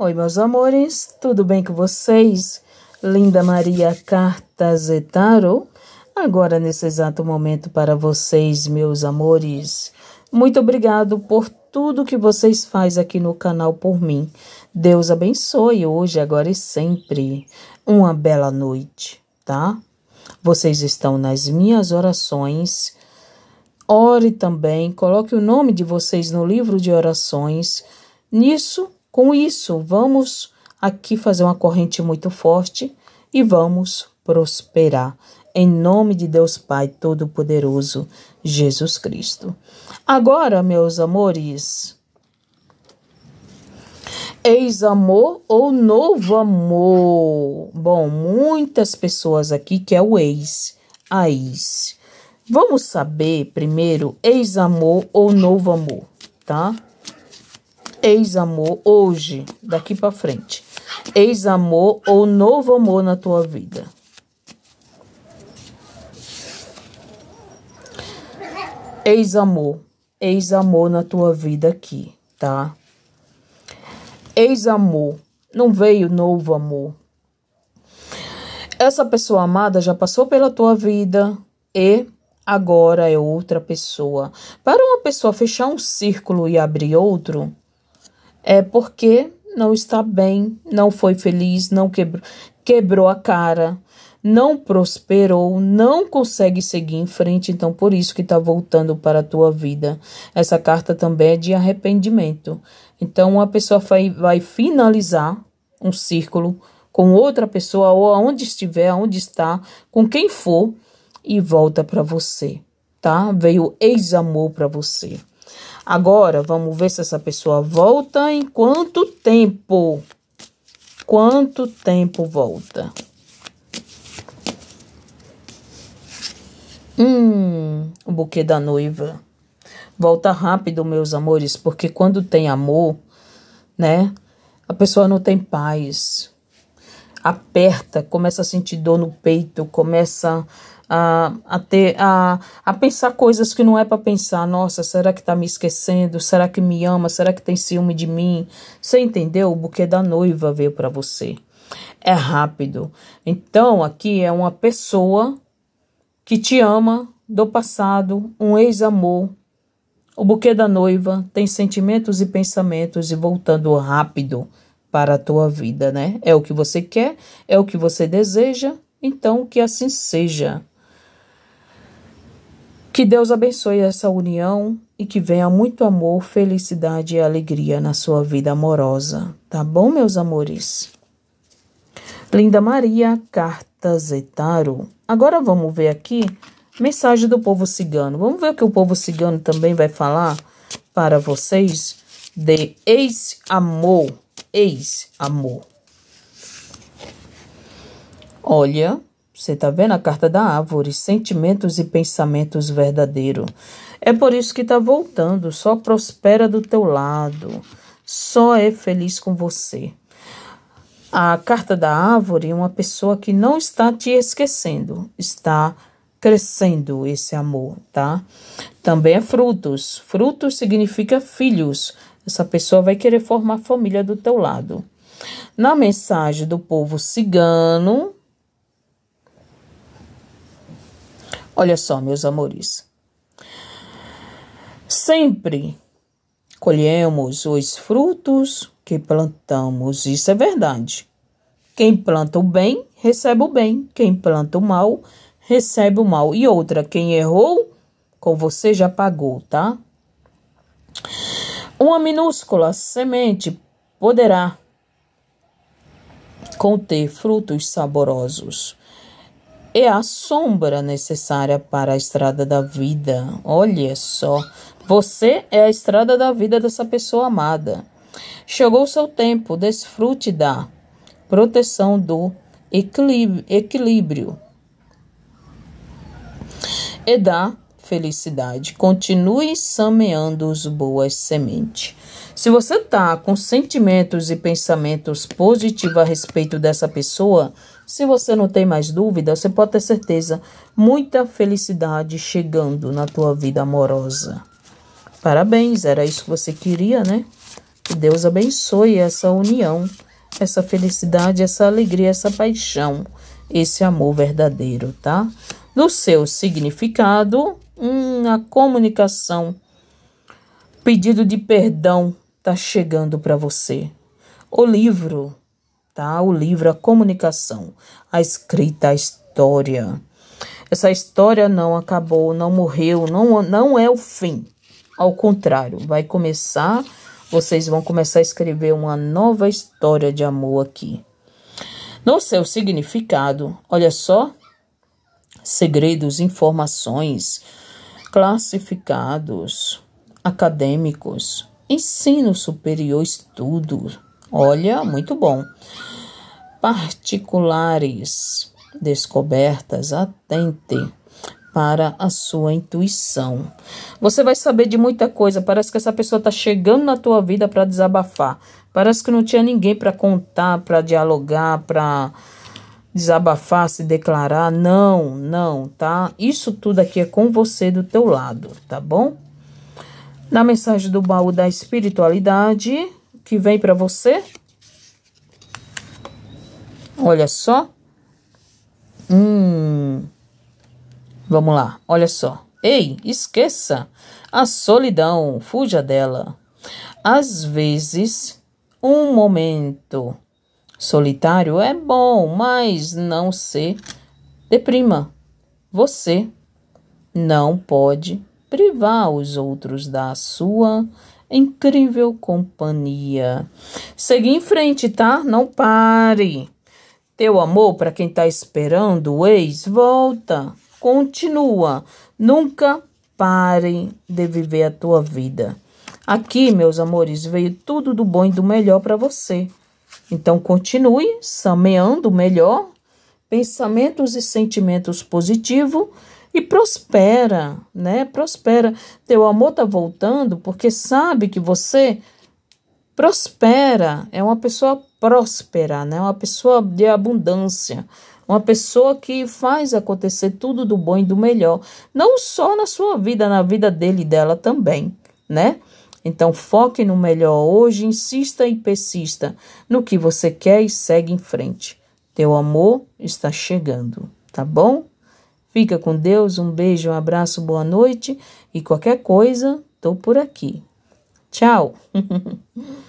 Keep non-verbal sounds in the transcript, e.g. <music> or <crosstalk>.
Oi, meus amores, tudo bem com vocês? Linda Maria Cartazetaro, agora nesse exato momento para vocês, meus amores. Muito obrigado por tudo que vocês fazem aqui no canal por mim. Deus abençoe hoje, agora e sempre. Uma bela noite, tá? Vocês estão nas minhas orações. Ore também, coloque o nome de vocês no livro de orações. Nisso, com isso, vamos aqui fazer uma corrente muito forte e vamos prosperar. Em nome de Deus Pai Todo-Poderoso, Jesus Cristo. Agora, meus amores, ex-amor ou novo amor? Bom, muitas pessoas aqui que é o ex, a ex. Vamos saber primeiro ex-amor ou novo amor, tá? ex-amor hoje, daqui para frente. Ex-amor ou novo amor na tua vida. Ex-amor, ex-amor na tua vida aqui, tá? Ex-amor, não veio novo amor. Essa pessoa amada já passou pela tua vida e agora é outra pessoa. Para uma pessoa fechar um círculo e abrir outro, é porque não está bem, não foi feliz, não quebrou, quebrou a cara, não prosperou, não consegue seguir em frente, então por isso que está voltando para a tua vida. Essa carta também é de arrependimento. Então uma pessoa vai, vai finalizar um círculo com outra pessoa ou aonde estiver, aonde está, com quem for e volta para você, tá? Veio ex-amor para você. Agora, vamos ver se essa pessoa volta em quanto tempo. Quanto tempo volta? Hum, o buquê da noiva. Volta rápido, meus amores, porque quando tem amor, né? A pessoa não tem paz. Aperta, começa a sentir dor no peito, começa a, a, ter, a, a pensar coisas que não é para pensar. Nossa, será que tá me esquecendo? Será que me ama? Será que tem ciúme de mim? Você entendeu? O buquê da noiva veio para você. É rápido. Então, aqui é uma pessoa que te ama do passado, um ex-amor. O buquê da noiva tem sentimentos e pensamentos e voltando rápido para a tua vida, né? É o que você quer, é o que você deseja, então que assim seja. Que Deus abençoe essa união e que venha muito amor, felicidade e alegria na sua vida amorosa, tá bom, meus amores? Linda Maria, carta Zetaro. Agora vamos ver aqui mensagem do povo cigano. Vamos ver o que o povo cigano também vai falar para vocês de ex-amor, ex-amor. Olha, você está vendo a carta da árvore, sentimentos e pensamentos verdadeiros. É por isso que está voltando. Só prospera do teu lado. Só é feliz com você. A carta da árvore é uma pessoa que não está te esquecendo, está crescendo esse amor, tá? Também é frutos. Frutos significa filhos. Essa pessoa vai querer formar família do teu lado. Na mensagem do povo cigano, Olha só, meus amores. Sempre colhemos os frutos que plantamos, isso é verdade. Quem planta o bem, recebe o bem. Quem planta o mal, recebe o mal. E outra, quem errou, com você já pagou, tá? Uma minúscula semente poderá conter frutos saborosos é a sombra necessária para a estrada da vida. Olha só, você é a estrada da vida dessa pessoa amada. Chegou o seu tempo, desfrute da proteção do equilíbrio e da felicidade. Continue sameando as boas sementes. Se você tá com sentimentos e pensamentos positivos a respeito dessa pessoa, se você não tem mais dúvida, você pode ter certeza, muita felicidade chegando na tua vida amorosa. Parabéns, era isso que você queria, né? Que Deus abençoe essa união, essa felicidade, essa alegria, essa paixão, esse amor verdadeiro, tá? No seu significado, hum, a comunicação, pedido de perdão tá chegando para você. O livro está o livro A Comunicação, a escrita, a história. Essa história não acabou, não morreu, não, não é o fim. Ao contrário, vai começar, vocês vão começar a escrever uma nova história de amor aqui. No seu significado, olha só, segredos, informações, classificados, acadêmicos, ensino superior, estudos Olha, muito bom. Particulares descobertas, atente para a sua intuição. Você vai saber de muita coisa. Parece que essa pessoa está chegando na tua vida para desabafar. Parece que não tinha ninguém para contar, para dialogar, para desabafar, se declarar. Não, não, tá? Isso tudo aqui é com você do teu lado, tá bom? Na mensagem do baú da espiritualidade, que vem para você. Olha só. Hum. Vamos lá, olha só. Ei, esqueça a solidão, fuja dela. Às vezes, um momento solitário é bom, mas não se deprima. Você não pode privar os outros da sua incrível companhia. Segue em frente, tá? Não pare. Teu amor para quem está esperando o ex, volta, continua. Nunca pare de viver a tua vida. Aqui, meus amores, veio tudo do bom e do melhor para você. Então, continue saneando melhor, pensamentos e sentimentos positivos e prospera, né? Prospera. Teu amor tá voltando porque sabe que você prospera, é uma pessoa próspera, né? Uma pessoa de abundância, uma pessoa que faz acontecer tudo do bom e do melhor, não só na sua vida, na vida dele e dela também, né? Então foque no melhor hoje, insista e persista no que você quer e segue em frente. Teu amor está chegando, tá bom? Fica com Deus, um beijo, um abraço, boa noite e qualquer coisa, tô por aqui. Tchau! <laughs>